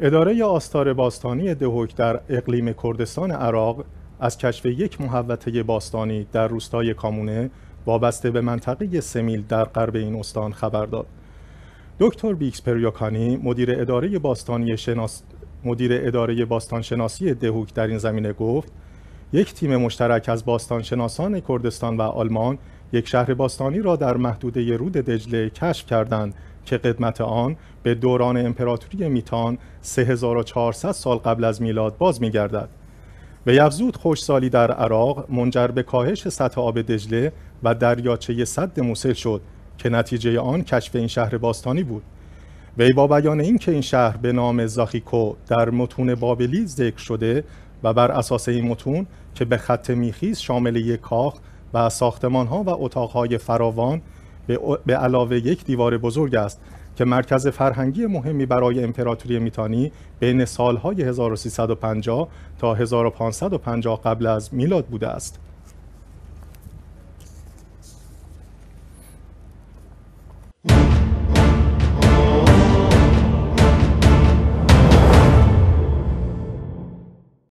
اداره آستار باستانی دهوک در اقلیم کردستان عراق از کشف یک محوطه باستانی در روستای کامونه وابسته به منطقه سمیل در غرب این استان خبر داد. دکتر بیکس پریوکانی مدیر اداره باستانی شناس... مدیر اداره باستانشناسی دهوک در این زمینه گفت یک تیم مشترک از باستانشناسان کردستان و آلمان یک شهر باستانی را در محدوده رود دجله کشف کردند که قدمت آن به دوران امپراتوری میتان 3400 سال قبل از میلاد باز میگردد. به افزود خوشسالی در عراق منجر به کاهش سطح آب دجله و دریاچه صد موسل شد که نتیجه آن کشف این شهر باستانی بود. وی با بیان اینکه این شهر به نام زاخیکو در متون بابلی ذکر شده و بر اساس این متون که به خط میخیز شامل یک کاخ و ساختمان ها و اتاق های فراوان به علاوه یک دیوار بزرگ است که مرکز فرهنگی مهمی برای امپراتوری میتانی بین سالهای 1350 تا 1550 قبل از میلاد بوده است.